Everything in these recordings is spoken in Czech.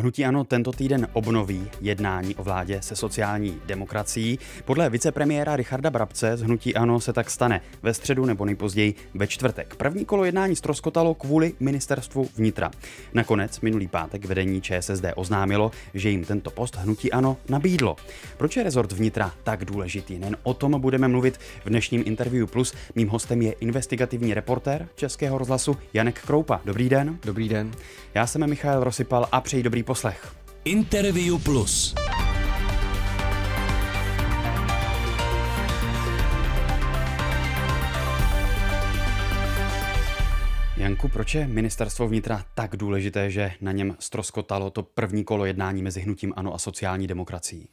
Hnutí Ano tento týden obnoví jednání o vládě se sociální demokracií. Podle vicepremiéra Richarda Brabce z Hnutí Ano se tak stane ve středu nebo nejpozději ve čtvrtek. První kolo jednání stroskotalo kvůli ministerstvu vnitra. Nakonec minulý pátek vedení ČSSD oznámilo, že jim tento post Hnutí Ano nabídlo. Proč je rezort vnitra tak důležitý? Nen o tom budeme mluvit v dnešním interview plus. Mým hostem je investigativní reportér Českého rozhlasu Janek Kroupa. Dobrý den. Dobrý den. Já jsem Michal Rosypal a přeji dobrý poslech. Interview Plus. Janku, proč je ministerstvo vnitra tak důležité, že na něm stroskotalo to první kolo jednání mezi hnutím ANO a sociální demokracií?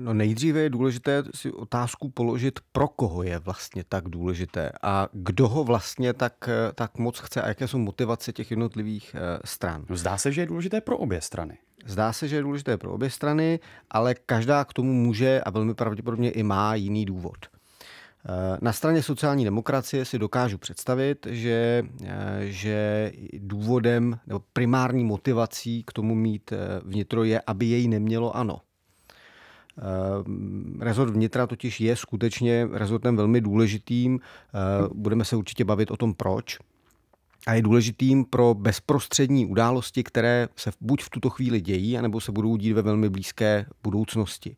No nejdříve je důležité si otázku položit, pro koho je vlastně tak důležité a kdo ho vlastně tak, tak moc chce a jaké jsou motivace těch jednotlivých eh, stran. No, zdá se, že je důležité pro obě strany. Zdá se, že je důležité pro obě strany, ale každá k tomu může a velmi pravděpodobně i má jiný důvod. Eh, na straně sociální demokracie si dokážu představit, že, eh, že důvodem nebo primární motivací k tomu mít vnitro je, aby jej nemělo ano. Eh, Rezort vnitra totiž je skutečně rezortem velmi důležitým. Eh, budeme se určitě bavit o tom, proč a je důležitým pro bezprostřední události, které se buď v tuto chvíli dějí, anebo se budou dít ve velmi blízké budoucnosti.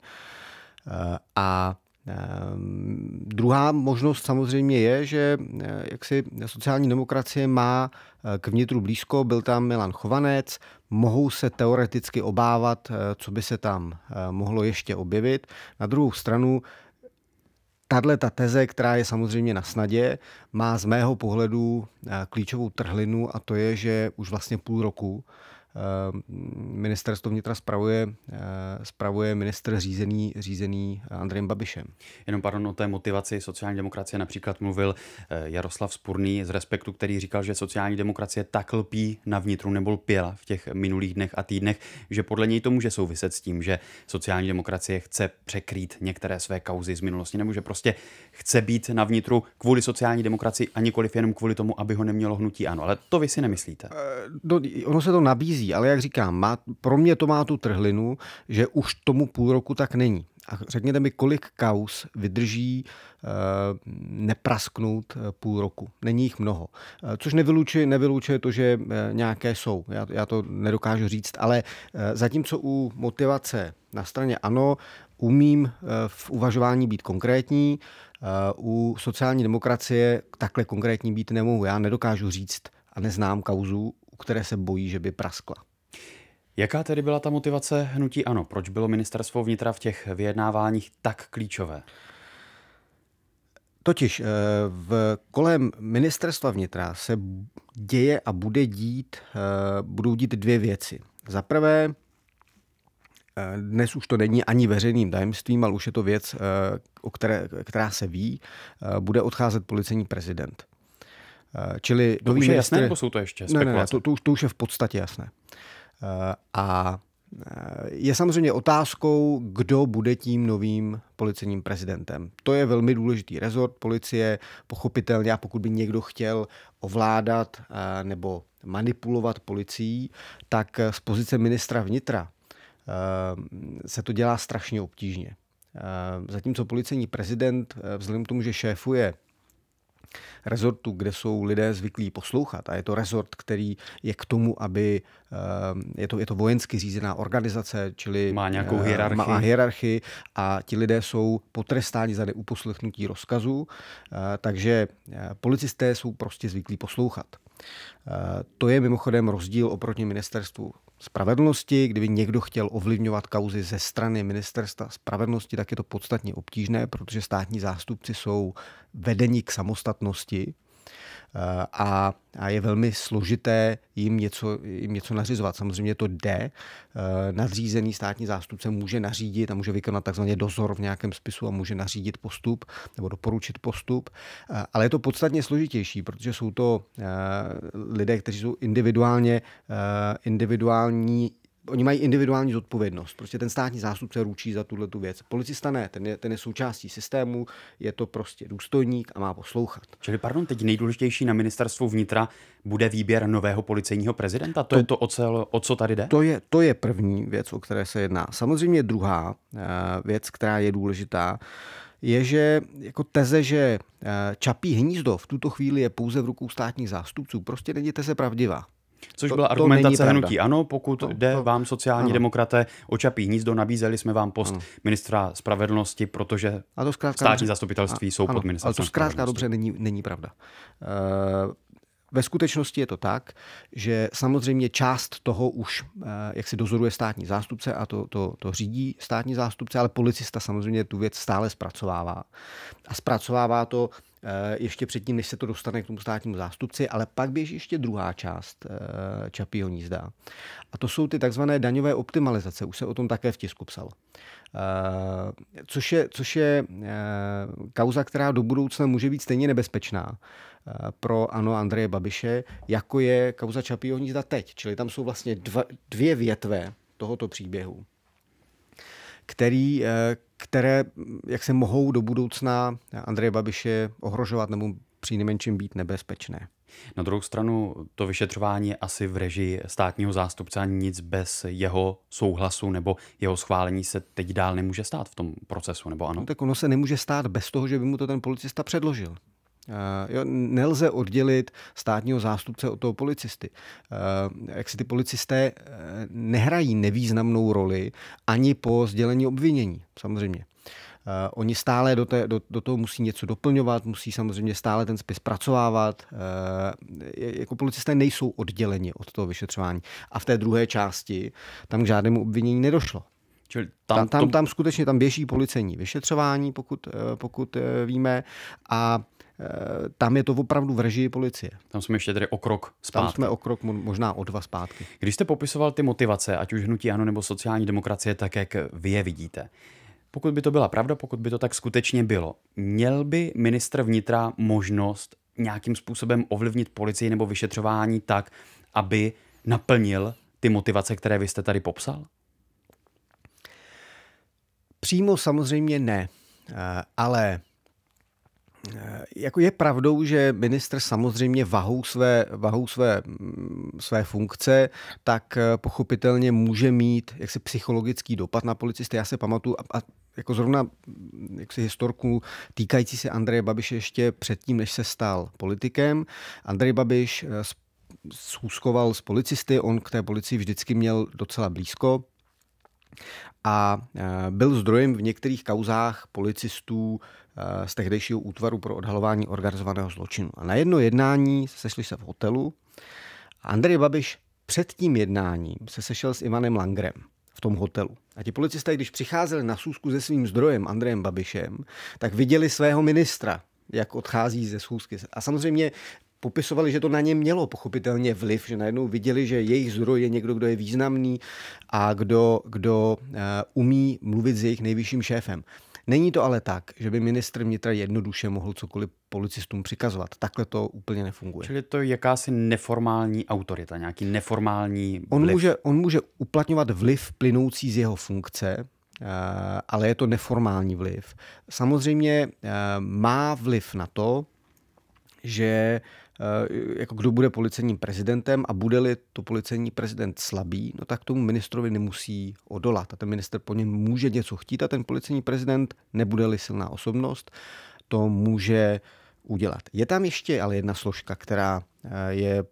Eh, a Ehm, druhá možnost samozřejmě je, že eh, jak si sociální demokracie má eh, k vnitru blízko, byl tam Milan Chovanec, mohou se teoreticky obávat, eh, co by se tam mohlo ještě objevit. Na druhou stranu, tahle ta teze, která je samozřejmě na snadě, má z mého pohledu klíčovou trhlinu a to je, že už vlastně půl roku Eh, ministerstvo vnitra spravuje, eh, spravuje minister řízený, řízený Andrejem Babišem. Jenom pardon, o té motivaci sociální demokracie například mluvil eh, Jaroslav Spurný z Respektu, který říkal, že sociální demokracie tak lpí na vnitru nebo lpěla v těch minulých dnech a týdnech, že podle něj to může souviset s tím, že sociální demokracie chce překrýt některé své kauzy z minulosti, nebo že prostě chce být na vnitru kvůli sociální demokracii a nikoliv jenom kvůli tomu, aby ho nemělo hnutí ano. Ale to vy si nemyslíte. Do, no, ono se to nabízí mizí, ale jak říkám, má, pro mě to má tu trhlinu, že už tomu půl roku tak není. A řekněte mi, kolik kaus vydrží e, neprasknout eh, půl roku. Není jich mnoho. E, což nevylučuje, nevylučuje to, že e, nějaké jsou. Já, já to nedokážu říct, ale e, zatímco u motivace na straně ano, umím v uvažování být konkrétní, u sociální demokracie takhle konkrétní být nemohu. Já nedokážu říct a neznám kauzu, které se bojí, že by praskla. Jaká tedy byla ta motivace hnutí ANO? Proč bylo ministerstvo vnitra v těch vyjednáváních tak klíčové? Totiž eh, v kolem ministerstva vnitra se děje a bude dít, eh, budou dít dvě věci. Za prvé, eh, dnes už to není ani veřejným tajemstvím, ale už je to věc, o které, která se ví, bude odcházet policejní prezident. Eh, čili to už je jasné, nebo jsou to ještě spekulace? Ne, ne, ne to, to, už, to už je v podstatě jasné. Eh, a eh, je samozřejmě otázkou, kdo bude tím novým policejním prezidentem. To je velmi důležitý rezort policie, pochopitelně, a pokud by někdo chtěl ovládat nebo manipulovat policií, tak z pozice ministra vnitra se to dělá strašně obtížně. Zatímco policejní prezident, vzhledem k tomu, že šéfuje rezortu, kde jsou lidé zvyklí poslouchat. A je to rezort, který je k tomu, aby eh, je to, je to vojensky řízená organizace, čili má eh, nějakou hierarchii. Má hierarchii a ti lidé jsou potrestáni za neuposlechnutí rozkazů, eh, takže policisté jsou prostě zvyklí poslouchat. To je mimochodem rozdíl oproti ministerstvu spravedlnosti. Kdyby někdo chtěl ovlivňovat kauzy ze strany ministerstva spravedlnosti, tak je to podstatně obtížné, protože státní zástupci jsou vedeni k samostatnosti. Eh, a, a je velmi složité jim něco, jim něco nařizovat. Samozřejmě to jde. Eh, nadřízený státní zástupce může nařídit a může vykonat takzvaný dozor v nějakém spisu a může nařídit postup nebo doporučit postup, eh, ale je to podstatně složitější, protože jsou to lidé, kteří jsou individuálně, individuální Oni mají individuální zodpovědnost. Prostě ten státní zástupce ručí za tuhle tu věc. Policista ne, ten je, ten je součástí systému, je to prostě důstojník a má poslouchat. Čili, pardon, teď nejdůležitější na ministerstvu vnitra bude výběr nového policejního prezidenta? To, to je to, o, cel, o co tady jde? To je, to je první věc, o které se jedná. Samozřejmě druhá eh, věc, která je důležitá, je, že jako teze, že eh, Čapí hnízdo v tuto chvíli je pouze v rukou státních zástupců, prostě není teze pravdivá. Což to, byla argumentace hnutí ano, pokud no, jde no, vám sociální ano. demokraté o čapí hnízdo, nabízeli jsme vám post ano. ministra spravedlnosti, protože a to zkrátka státní zastupitelství a, jsou ano, pod ministerstvem Ale to zkrátka dobře není, není pravda. Uh, ve skutečnosti je to tak, že samozřejmě část toho už, eh, jak si dozoruje státní zástupce a to, to, to řídí státní zástupce, ale policista samozřejmě tu věc stále zpracovává. A zpracovává to Eh, ještě předtím, než se to dostane k tomu státnímu zástupci, ale pak běží ještě druhá část eh, Čapího nízda. A to jsou ty takzvané daňové optimalizace, už se o tom také v tisku psalo. Eh, což je, což je kauza, která do budoucna může být stejně nebezpečná pro ano Andreje Babiše, jako je kauza Čapího hnízda teď. Čili tam jsou vlastně dva, dvě větve tohoto příběhu který, které, jak se mohou do budoucna Andreje Babiše ohrožovat nebo při nejmenším být nebezpečné. Na druhou stranu to vyšetřování je asi v režii státního zástupce a nic bez jeho souhlasu nebo jeho schválení se teď dál nemůže stát v tom procesu, nebo ano? No, tak ono se nemůže stát bez toho, že by mu to ten policista předložil. Eh, jo, nelze oddělit státního zástupce od toho policisty. Eh, jak si ty policisté eh, nehrají nevýznamnou roli ani po sdělení obvinění, samozřejmě. Uh, oni stále do, té, do, do toho musí něco doplňovat, musí samozřejmě stále ten spis pracovávat. Uh, jako policisté nejsou odděleni od toho vyšetřování. A v té druhé části tam k žádnému obvinění nedošlo. Čili tam, tam, tam, to... tam skutečně tam běží policejní vyšetřování, pokud, eh, pokud eh, víme, a eh, tam je to opravdu v režii policie. Tam jsme ještě tedy o krok zpátky. Tam jsme o krok, možná o dva zpátky. Když jste popisoval ty motivace, ať už hnutí ano nebo sociální demokracie, tak jak vy je vidíte, pokud by to byla pravda, pokud by to tak skutečně bylo, měl by ministr vnitra možnost nějakým způsobem ovlivnit policii nebo vyšetřování tak, aby naplnil ty motivace, které vy jste tady popsal? Přímo samozřejmě ne, eh, ale eh, jako je pravdou, že ministr samozřejmě vahou své, vahou své, mm, své funkce, tak eh, pochopitelně může mít jaksi psychologický dopad na policisty. Já se pamatuju, a, a jako zrovna mm, jaksi historku týkající se Andreje Babiše ještě předtím, než se stal politikem. Andrej Babiš schůzkoval s policisty, on k té policii vždycky měl docela blízko, a eh, byl zdrojem v některých kauzách policistů eh, z tehdejšího útvaru pro odhalování organizovaného zločinu. A na jedno jednání sešli se v hotelu a Andrej Babiš před tím jednáním se sešel s Ivanem Langrem v tom hotelu. A ti policisté, když přicházeli na sůzku se svým zdrojem Andrejem Babišem, tak viděli svého ministra, jak odchází ze schůzky. A samozřejmě popisovali, že to na ně mělo pochopitelně vliv, že najednou viděli, že jejich zdroj je někdo, kdo je významný a kdo, kdo eh, umí mluvit s jejich nejvyšším šéfem. Není to ale tak, že by ministr vnitra jednoduše mohl cokoliv policistům přikazovat. Takhle to úplně nefunguje. Čili to je jakási neformální autorita, nějaký neformální vliv. On může, on může uplatňovat vliv plynoucí z jeho funkce, eh, ale je to neformální vliv. Samozřejmě eh, má vliv na to, že Eh, jako kdo bude policejním prezidentem a bude-li to policejní prezident slabý, no tak tomu ministrovi nemusí odolat. A ten minister po něm může něco chtít a ten policejní prezident, nebude-li silná osobnost, to může udělat. Je tam ještě ale jedna složka, která eh, je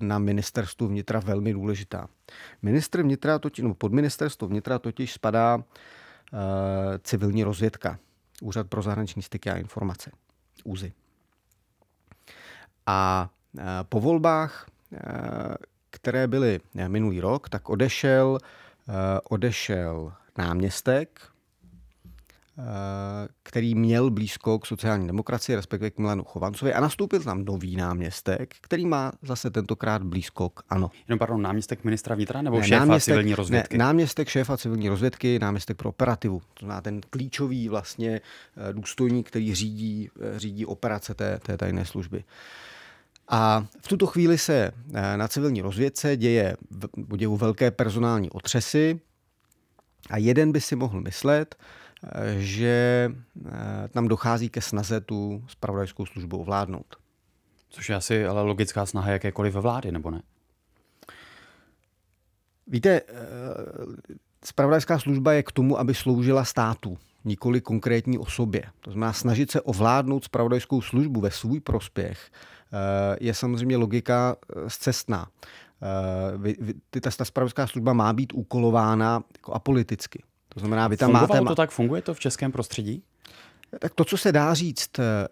na ministerstvu vnitra velmi důležitá. Minister vnitra totiž, no pod ministerstvo vnitra totiž spadá eh, civilní rozvědka, Úřad pro zahraniční styky a informace, úzy. A eh, po volbách, eh, které byly eh, minulý rok, tak odešel, odešel náměstek, který měl blízko k sociální demokracii, respektive k Milanu Chovancovi a nastoupil tam nový náměstek, který má zase tentokrát blízko k ANO. Jenom pardon, náměstek ministra vnitra nebo ne, šéfa náměstek, civilní rozvědky? Ne, náměstek šéfa civilní rozvědky, náměstek pro operativu. To znamená ten klíčový vlastně důstojník, který řídí, řídí operace té, té tajné služby. Uh, a v tuto chvíli se eh, na civilní rozvědce děje, u velké personální otřesy a jeden by si mohl myslet, eh, že eh, tam dochází ke snaze tu spravodajskou službu ovládnout. Což je asi ale logická snaha jakékoliv vlády, nebo ne? Víte, spravodajská služba je k tomu, aby sloužila státu, nikoli konkrétní osobě. To znamená snažit se ovládnout spravodajskou službu ve svůj prospěch Eh, je samozřejmě logika zcestná. Eh, eh, ta, ta spravodajská služba má být úkolována jako apoliticky. To znamená, vy tam máte... to tak? Funguje to v českém prostředí? Tak to, co se dá říct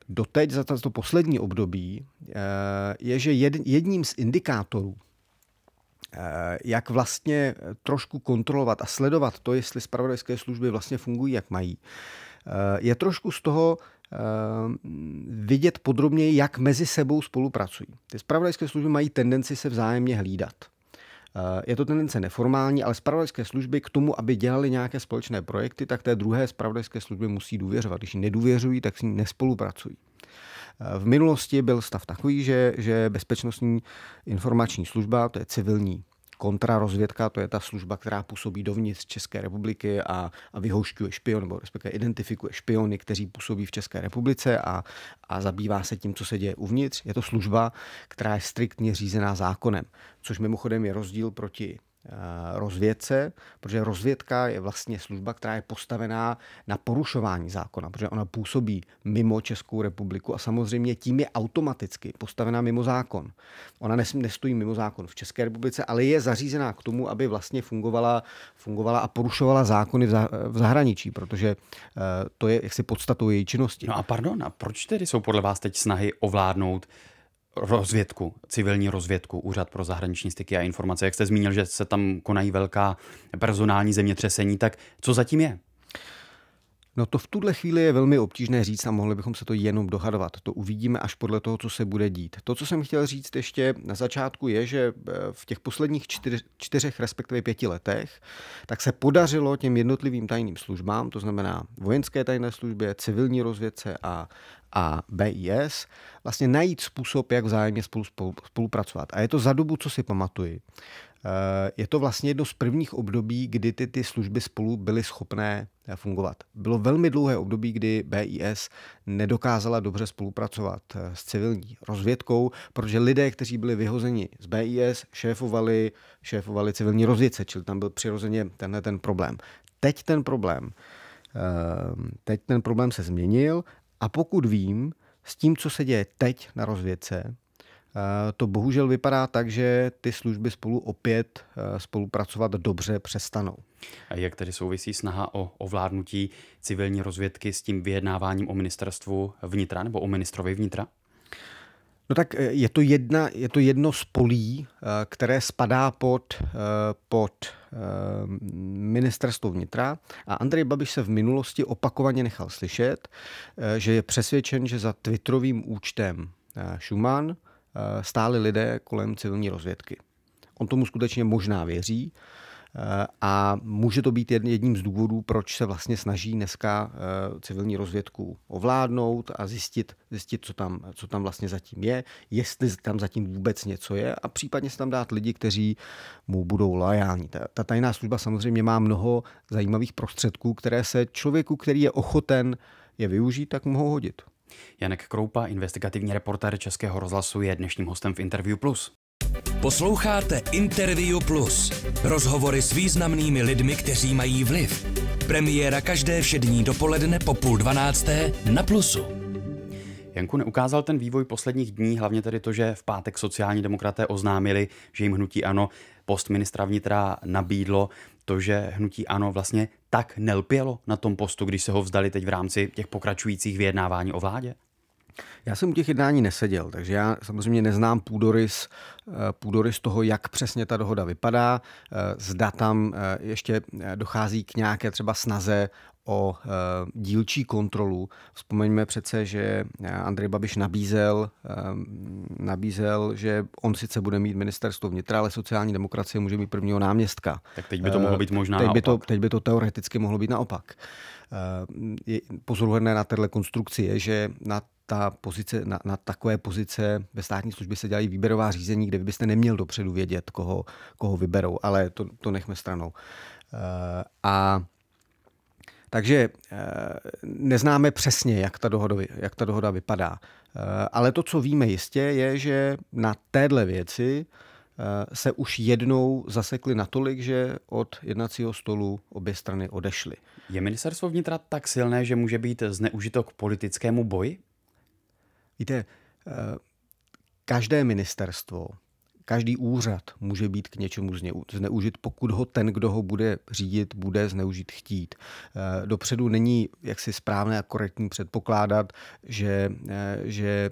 doteď za to poslední období, je, že jedním z indikátorů, jak vlastně trošku kontrolovat a sledovat to, jestli spravodajské služby vlastně fungují, jak mají, je trošku z toho Ehm, vidět podrobněji, jak mezi sebou spolupracují. Ty spravodajské služby mají tendenci se vzájemně hlídat. Ehm, je to tendence neformální, ale spravodajské služby k tomu, aby dělali nějaké společné projekty, tak té druhé spravodajské služby musí důvěřovat. Když nedůvěřují, tak s ní nespolupracují. Ehm, v minulosti byl stav takový, že, že bezpečnostní informační služba, to je civilní kontrarozvědka, to je ta služba, která působí dovnitř České republiky a, a vyhošťuje špion, nebo respektive identifikuje špiony, kteří působí v České republice a, a zabývá se tím, co se děje uvnitř. Je to služba, která je striktně řízená zákonem, což mimochodem je rozdíl proti Eh, rozvědce, protože rozvědka je vlastně služba, která je postavená na porušování zákona, protože ona působí mimo Českou republiku a samozřejmě tím je automaticky postavená mimo zákon. Ona nestojí mimo zákon v České republice, ale je zařízená k tomu, aby vlastně fungovala, fungovala a porušovala zákony v zahraničí, protože eh, to je jaksi podstatou její činnosti. No a pardon, a proč tedy jsou podle vás teď snahy ovládnout rozvědku, civilní rozvědku, Úřad pro zahraniční styky a informace. Jak jste zmínil, že se tam konají velká personální zemětřesení, tak co zatím je? No to v tuhle chvíli je velmi obtížné říct a mohli bychom se to jenom dohadovat. To uvidíme až podle toho, co se bude dít. To, co jsem chtěl říct ještě na začátku, je, že eh, v těch posledních čtyř, čtyřech, respektive pěti letech, tak se podařilo těm jednotlivým tajným službám, to znamená vojenské tajné službě, civilní rozvědce a, a BIS, vlastně najít způsob, jak vzájemně spolu, spolupracovat. A je to za dobu, co si pamatuji. Eh, je to vlastně jedno z prvních období, kdy ty, ty služby spolu byly schopné eh, fungovat. Bylo velmi dlouhé období, kdy BIS nedokázala dobře spolupracovat eh, s civilní rozvědkou, protože lidé, kteří byli vyhozeni z BIS, šéfovali, šéfovali civilní rozvědce, čili tam byl přirozeně tenhle ten problém. Teď ten problém, ehm, teď ten problém se změnil a pokud vím, s tím, co se děje teď na rozvědce, Eh, to bohužel vypadá tak, že ty služby spolu opět eh, spolupracovat dobře přestanou. A jak tedy souvisí snaha o ovládnutí civilní rozvědky s tím vyjednáváním o ministerstvu vnitra nebo o ministrovi vnitra? No tak eh, je to, jedna, je to jedno z polí, které spadá pod, pod ministerstvo vnitra a Andrej Babiš se v minulosti opakovaně nechal slyšet, že je přesvědčen, že za Twitterovým účtem Schumann Eh, stáli lidé kolem civilní rozvědky. On tomu skutečně možná věří eh, a může to být jedním z důvodů, proč se vlastně snaží dneska eh, civilní rozvědku ovládnout a zjistit, zjistit co, tam, co tam vlastně zatím je, jestli tam zatím vůbec něco je a případně se tam dát lidi, kteří mu budou lojální. Ta, ta tajná služba samozřejmě má mnoho zajímavých prostředků, které se člověku, který je ochoten je využít, tak mohou hodit. Janek Kroupa, investigativní reportér Českého rozhlasu, je dnešním hostem v Interview Plus. Posloucháte Interview Plus. Rozhovory s významnými lidmi, kteří mají vliv. Premiéra každé všední dopoledne po půl dvanácté na Plusu. Janku, neukázal ten vývoj posledních dní, hlavně tedy to, že v pátek sociální demokraté oznámili, že jim hnutí ANO post ministra vnitra nabídlo to, že hnutí ANO vlastně tak nelpělo na tom postu, když se ho vzdali teď v rámci těch pokračujících vyjednávání o vládě? Já jsem u těch jednání neseděl, takže já samozřejmě neznám půdorys, eh, půdorys toho, jak přesně ta dohoda vypadá. Eh, zda tam eh, ještě dochází k nějaké třeba snaze o eh, dílčí kontrolu. Vzpomeňme přece, že eh, Andrej Babiš nabízel, eh, nabízel, že on sice bude mít ministerstvo vnitra, ale sociální demokracie může mít prvního náměstka. Tak teď by to mohlo být možná teď naopak. by to, teď by to teoreticky mohlo být naopak. Pozoruhodné na této konstrukci je, že na ta pozice, na, na takové pozice ve státní službě se dělají výběrová řízení, kde byste neměl dopředu vědět, koho, koho vyberou, ale to, to nechme stranou. A takže eh, neznáme přesně, jak ta, dohoda, jak ta dohoda vypadá. Eh, ale to, co víme jistě, je, že na téhle věci eh, se už jednou zasekli natolik, že od jednacího stolu obě strany odešly. Je ministerstvo vnitra tak silné, že může být zneužito k politickému boji? Víte, každé ministerstvo Každý úřad může být k něčemu zneužit, pokud ho ten, kdo ho bude řídit, bude zneužít chtít. Eh, dopředu není jaksi správné a korektní předpokládat, že, eh, že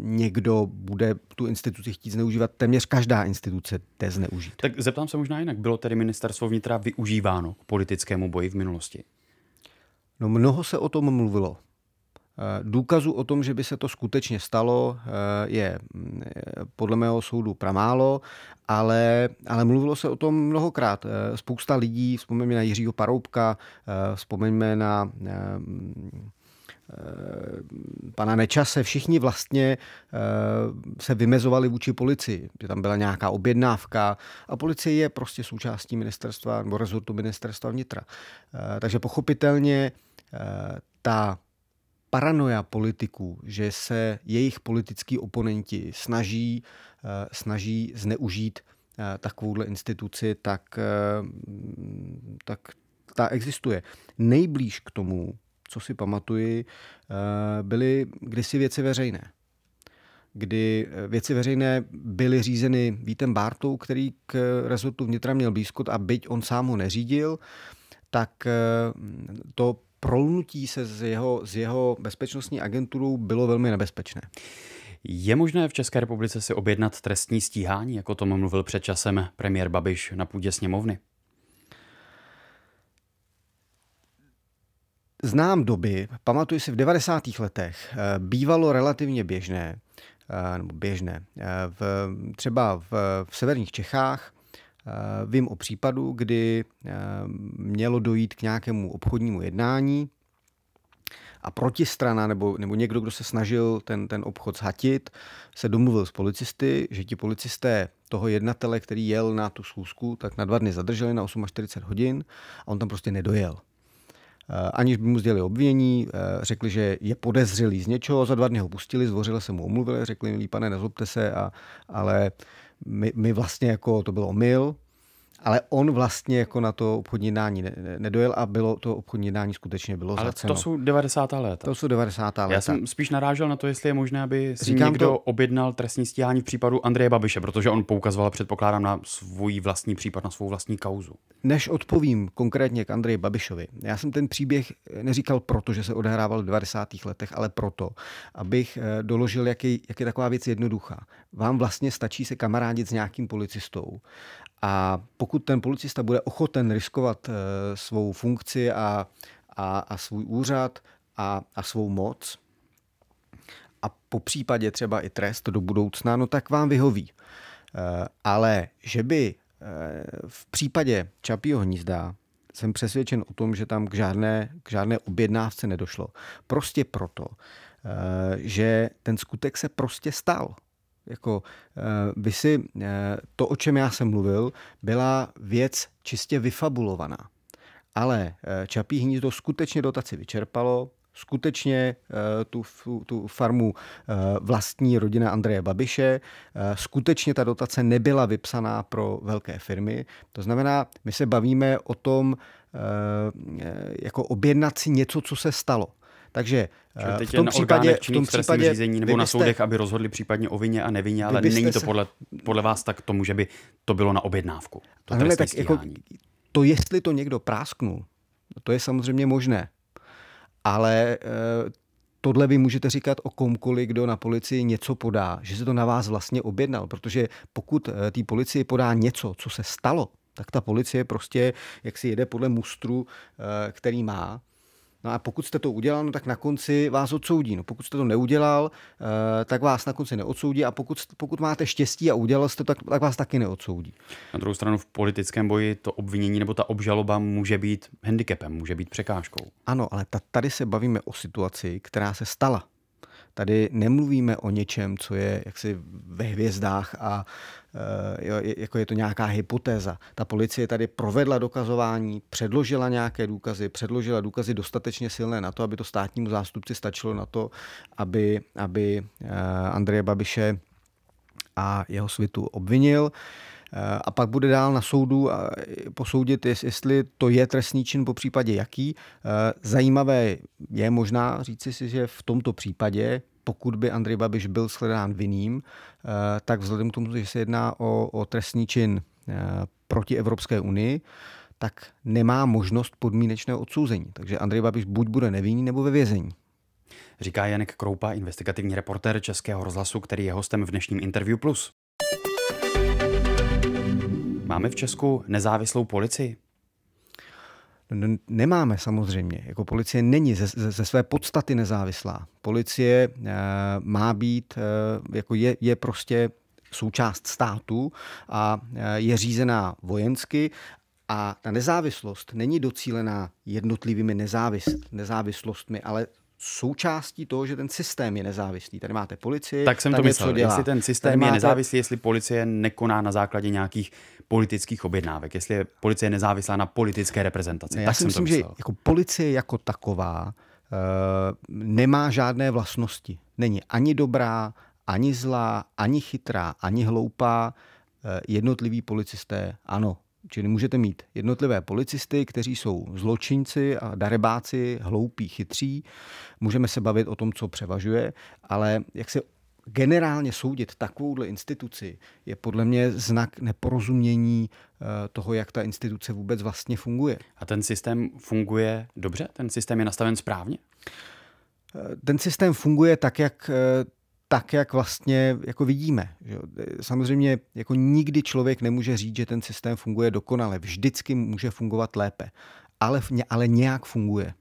někdo bude tu instituci chtít zneužívat. Téměř každá instituce té zneužít. Tak zeptám se možná jinak. Bylo tedy ministerstvo vnitra využíváno k politickému boji v minulosti? No mnoho se o tom mluvilo. Eh, Důkazů o tom, že by se to skutečně stalo, eh, je eh, podle mého soudu pramálo, ale, ale mluvilo se o tom mnohokrát. Spousta lidí, vzpomeňme na Jiřího Paroubka, vzpomeňme na pana Nečase, všichni vlastně se vymezovali vůči policii, že tam byla nějaká objednávka a policie je prostě součástí ministerstva nebo rezortu ministerstva vnitra. Takže pochopitelně ta paranoja politiků, že se jejich politický oponenti snaží, eh, snaží zneužít eh, takovouhle instituci, tak, eh, tak ta existuje. Nejblíž k tomu, co si pamatuji, byly kdysi věci veřejné kdy věci veřejné byly řízeny Vítem Bártou, který k rezortu vnitra měl blízko a byť on sám ho neřídil, tak to prolnutí se z jeho, z jeho bezpečnostní agenturou bylo velmi nebezpečné. Je možné v České republice si objednat trestní stíhání, jako tomu mluvil před časem premiér Babiš na půdě sněmovny? Znám doby, pamatuju si v 90. letech, eh, bývalo relativně běžné, eh, nebo běžné, eh, v, třeba v, v severních Čechách Eh, vím o případu, kdy eh, mělo dojít k nějakému obchodnímu jednání a protistrana nebo, nebo někdo, kdo se snažil ten, ten obchod zhatit, se domluvil s policisty, že ti policisté toho jednatele, který jel na tu schůzku, tak na dva dny zadrželi na 48 hodin a on tam prostě nedojel eh, aniž by mu sdělili obvinění, řekli, že je podezřelý z něčeho, za dva dny ho pustili, zdvořile se mu omluvili, řekli, milý pane, nezlobte se, a, ale my, my vlastně jako to bylo omyl, ale on vlastně jako na to obchodní jednání nedojel a bylo to obchodní jednání skutečně bylo Ale zaceno. to jsou 90. léta. To jsou 90. léta. Já jsem spíš narážel na to, jestli je možné, aby si Říkám někdo to... objednal trestní stíhání v případu Andreje Babiše, protože on poukazoval, předpokládám, na svůj vlastní případ, na svou vlastní kauzu. Než odpovím konkrétně k Andreji Babišovi, já jsem ten příběh eh, neříkal proto, že se odehrával v 90. letech, ale proto, abych eh, doložil, jak je, jak je taková věc jednoduchá. Vám vlastně stačí se kamarádit s nějakým policistou a pokud ten policista bude ochoten riskovat e, svou funkci a, a, a svůj úřad a, a svou moc, a po případě třeba i trest do budoucna, no tak vám vyhoví. E, ale že by e, v případě Čapího hnízda jsem přesvědčen o tom, že tam k žádné, k žádné objednávce nedošlo. Prostě proto, že ten skutek se prostě stal jako eh, vy si, eh, to, o čem já jsem mluvil, byla věc čistě vyfabulovaná. Ale eh, Čapí hnízdo skutečně dotaci vyčerpalo, skutečně tu, tu, tu farmu vlastní rodina Andreje Babiše. Skutečně ta dotace nebyla vypsaná pro velké firmy. To znamená, my se bavíme o tom, jako objednat si něco, co se stalo. Takže eh, teď v tom případě, v tom případě řízení nebo byste, na soudech, aby rozhodli případně o vině a nevině, ale není to se... podle, podle vás tak tomu, že by to bylo na objednávku. To, ale tak jako, to jestli to někdo prásknul, to je samozřejmě možné. Ale eh, tohle vy můžete říkat o komkoliv, kdo na policii něco podá, že se to na vás vlastně objednal, protože pokud eh, té policii podá něco, co se stalo, tak ta policie prostě jak si jede podle mustru, který má. No a pokud jste to udělal, no tak na konci vás odsoudí. No pokud jste to neudělal, eh, tak vás na konci neodsoudí a pokud, pokud máte štěstí a udělal jste to, tak, tak vás taky neodsoudí. Na druhou stranu v politickém boji to obvinění nebo ta obžaloba může být handicapem, může být překážkou. Ano, ale ta, tady se bavíme o situaci, která se stala. Tady nemluvíme o něčem, co je jaksi ve hvězdách a eh, jo, jako je to nějaká hypotéza. Ta policie tady provedla dokazování, předložila nějaké důkazy, předložila důkazy dostatečně silné na to, aby to státnímu zástupci stačilo na to, aby, aby eh, Andreje Babiše a jeho svitu obvinil. Uh, Eh, a pak bude dál na soudu a eh, posoudit, jestli to je trestný čin, po případě jaký. Eh, zajímavé je možná říci si, že v tomto případě pokud by Andrej Babiš byl shledán vinným, tak vzhledem k tomu, že se jedná o, o trestný čin proti Evropské unii, tak nemá možnost podmínečného odsouzení. Takže Andrej Babiš buď bude nevinný, nebo ve vězení. Říká Janek Kroupa, investigativní reportér Českého rozhlasu, který je hostem v dnešním Interview Plus. Máme v Česku nezávislou policii? nemáme samozřejmě. Jako policie není ze, ze, ze své podstaty nezávislá. Policie e, má být, e, jako je, je prostě součást státu a e, je řízená vojensky a ta nezávislost není docílená jednotlivými nezávis, nezávislostmi, ale součástí toho, že ten systém je nezávislý. Tady máte policii, tak jsem to myslel, dělá. jestli ten systém Tady máte... je nezávislý, jestli policie nekoná na základě nějakých politických objednávek, jestli je policie nezávislá na politické reprezentaci. Ne, já tak si myslím, že jako policie jako taková e, nemá žádné vlastnosti. Není ani dobrá, ani zlá, ani chytrá, ani hloupá. E, jednotliví policisté, ano, Čili můžete mít jednotlivé policisty, kteří jsou zločinci a darebáci, hloupí, chytří. Můžeme se bavit o tom, co převažuje, ale jak se generálně soudit takovouhle instituci je podle mě znak neporozumění eh, toho, jak ta instituce vůbec vlastně funguje. A ten systém funguje dobře? Ten systém je nastaven správně? Eh, ten systém funguje tak, jak eh, tak, jak vlastně jako vidíme. Že? Samozřejmě jako nikdy člověk nemůže říct, že ten systém funguje dokonale. Vždycky může fungovat lépe, ale, ale nějak funguje.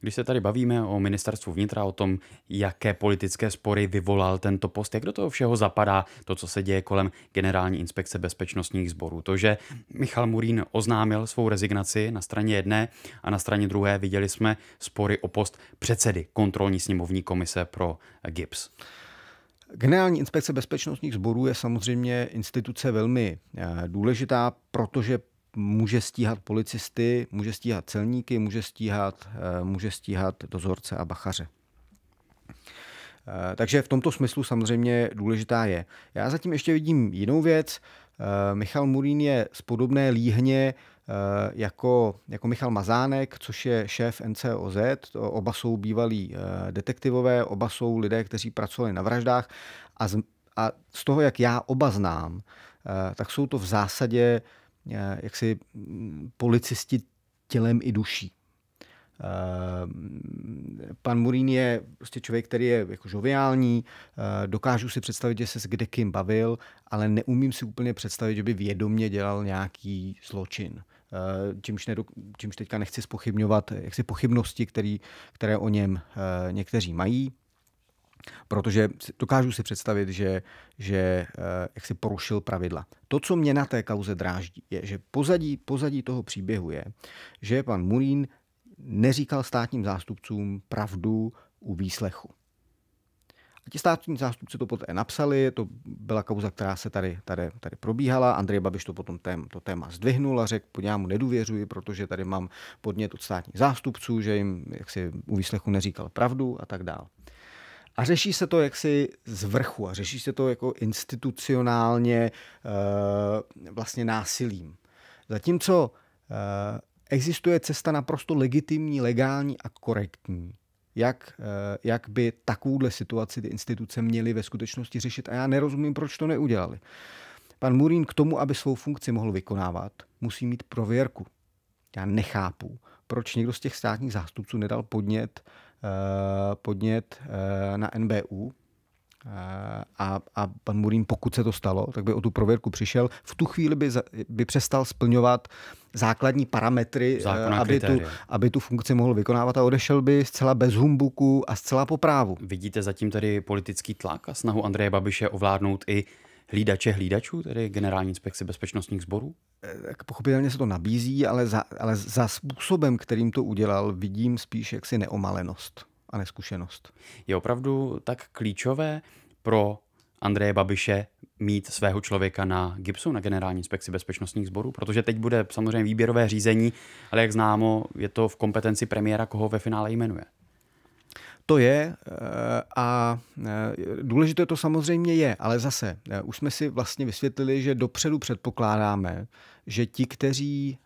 Když se tady bavíme o ministerstvu vnitra, o tom, jaké politické spory vyvolal tento post, jak do toho všeho zapadá to, co se děje kolem Generální inspekce bezpečnostních sborů. To, že Michal Murín oznámil svou rezignaci na straně jedné a na straně druhé viděli jsme spory o post předsedy kontrolní sněmovní komise pro GIPS. Generální inspekce bezpečnostních sborů je samozřejmě instituce velmi eh, důležitá, protože může stíhat policisty, může stíhat celníky, může stíhat, eh, může stíhat dozorce a bachaře. Eh, takže v tomto smyslu samozřejmě důležitá je. Já zatím ještě vidím jinou věc. Eh, Michal Murín je z podobné líhně jako, jako Michal Mazánek, což je šéf NCOZ. Oba jsou bývalí detektivové, oba jsou lidé, kteří pracovali na vraždách a z, a z toho, jak já oba znám, tak jsou to v zásadě uh, Eh, jaksi mm, policisti tělem i duší. Eh, pan Murín je prostě člověk, který je jako žoviální, eh, dokážu si představit, že se s kdekým bavil, ale neumím si úplně představit, že by vědomně dělal nějaký zločin. Čímž, nedok- čímž teďka nechci spochybňovat jaksi pochybnosti, který, které o něm někteří mají. Protože dokážu si představit, že, že eh, jak si porušil pravidla. To, co mě na té kauze dráždí, je, že pozadí, pozadí toho příběhu je, že pan Murín neříkal státním zástupcům pravdu u výslechu. A ti státní zástupci to poté napsali, to byla kauza, která se tady, tady, tady probíhala. Andrej Babiš to potom tém, to téma zdvihnul a řekl, já mu nedůvěřuji, protože tady mám podnět od státních zástupců, že jim jaksi u výslechu neříkal pravdu a tak dále. A řeší se to jaksi z vrchu a řeší se to jako institucionálně eh, vlastně násilím. Zatímco eh, existuje cesta naprosto legitimní, legální a korektní, jak, eh, jak by takovouhle situaci ty instituce měly ve skutečnosti řešit a já nerozumím, proč to neudělali. Pan Murín k tomu, aby svou funkci mohl vykonávat, musí mít prověrku. Já nechápu, proč někdo z těch státních zástupců nedal podnět Eh, podnět eh, na NBU, eh, a, a pan Murín, pokud se to stalo, tak by o tu prověrku přišel. V tu chvíli by, by přestal splňovat základní parametry, aby tu, aby tu funkci mohl vykonávat a odešel by zcela bez humbuku a zcela po právu. Vidíte zatím tady politický tlak a snahu Andreje Babiše ovládnout i hlídače hlídačů, tedy generální inspekci bezpečnostních sborů? Eh, tak pochopitelně se to nabízí, ale za, ale za způsobem, kterým to udělal, vidím spíš jaksi neomalenost a neskušenost. Je opravdu tak klíčové pro Andreje Babiše mít svého člověka na GIPSu, na Generální inspekci bezpečnostních sborů, protože teď bude samozřejmě výběrové řízení, ale jak známo, je to v kompetenci premiéra, koho ve finále jmenuje. To je eh, a eh, důležité to samozřejmě je, ale zase eh, už jsme si vlastně vysvětlili, že dopředu předpokládáme, že ti, kteří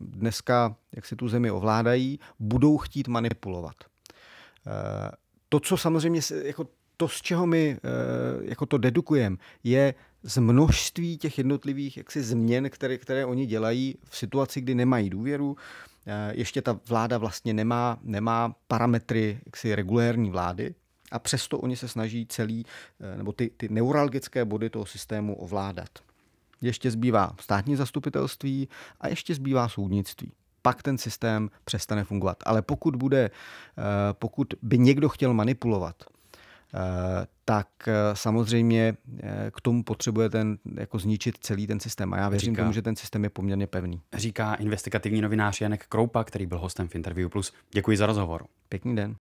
dneska, jak si tu zemi ovládají, budou chtít manipulovat. To, co samozřejmě, jako to, z čeho my jako to dedukujeme, je z množství těch jednotlivých jaksi změn, které, které oni dělají v situaci, kdy nemají důvěru, Eh, ještě ta vláda vlastně nemá, nemá parametry jaksi regulérní vlády, a přesto oni se snaží celý, eh, nebo ty, ty neuralgické body toho systému ovládat. Ještě zbývá státní zastupitelství a ještě zbývá soudnictví. Pak ten systém přestane fungovat. Ale pokud, bude, eh, pokud by někdo chtěl manipulovat Eh, tak eh, samozřejmě eh, k tomu potřebuje ten, jako zničit celý ten systém. A já věřím říká, tomu, že ten systém je poměrně pevný. Říká investigativní novinář Janek Kroupa, který byl hostem v Interview Plus. Děkuji za rozhovor. Pěkný den.